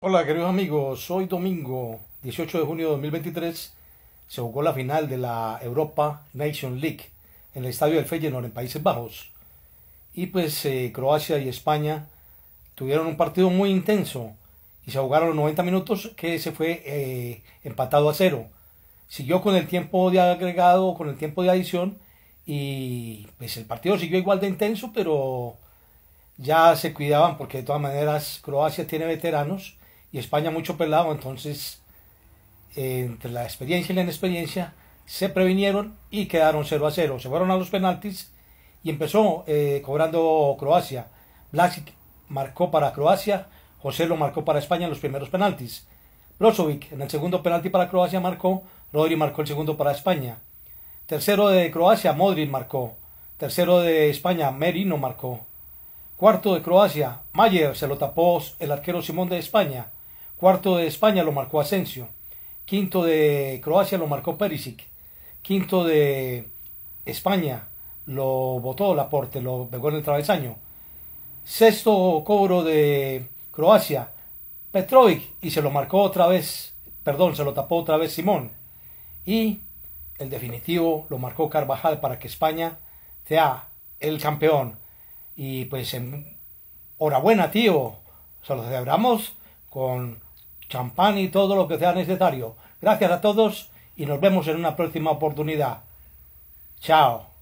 Hola queridos amigos, hoy domingo 18 de junio de 2023 se jugó la final de la Europa Nation League en el estadio del Feyenoord en Países Bajos. Y pues eh, Croacia y España tuvieron un partido muy intenso y se jugaron los 90 minutos que se fue eh, empatado a cero. Siguió con el tiempo de agregado, con el tiempo de adición y pues el partido siguió igual de intenso pero ya se cuidaban porque de todas maneras Croacia tiene veteranos y España mucho pelado, entonces entre la experiencia y la inexperiencia se previnieron y quedaron 0 a 0. Se fueron a los penaltis y empezó eh, cobrando Croacia. Blasic marcó para Croacia, José lo marcó para España en los primeros penaltis. Brozovic en el segundo penalti para Croacia marcó, Rodri marcó el segundo para España. Tercero de Croacia, Modric marcó. Tercero de España, Merino marcó. Cuarto de Croacia, Mayer se lo tapó el arquero Simón de España. Cuarto de España lo marcó Asensio. Quinto de Croacia lo marcó Perisic. Quinto de España lo votó Laporte, lo pegó en el travesaño. Sexto cobro de Croacia, Petrovic, y se lo marcó otra vez, perdón, se lo tapó otra vez Simón. Y el definitivo lo marcó Carvajal para que España sea el campeón. Y pues enhorabuena, tío. Se lo celebramos con champán y todo lo que sea necesario. Gracias a todos y nos vemos en una próxima oportunidad. Chao.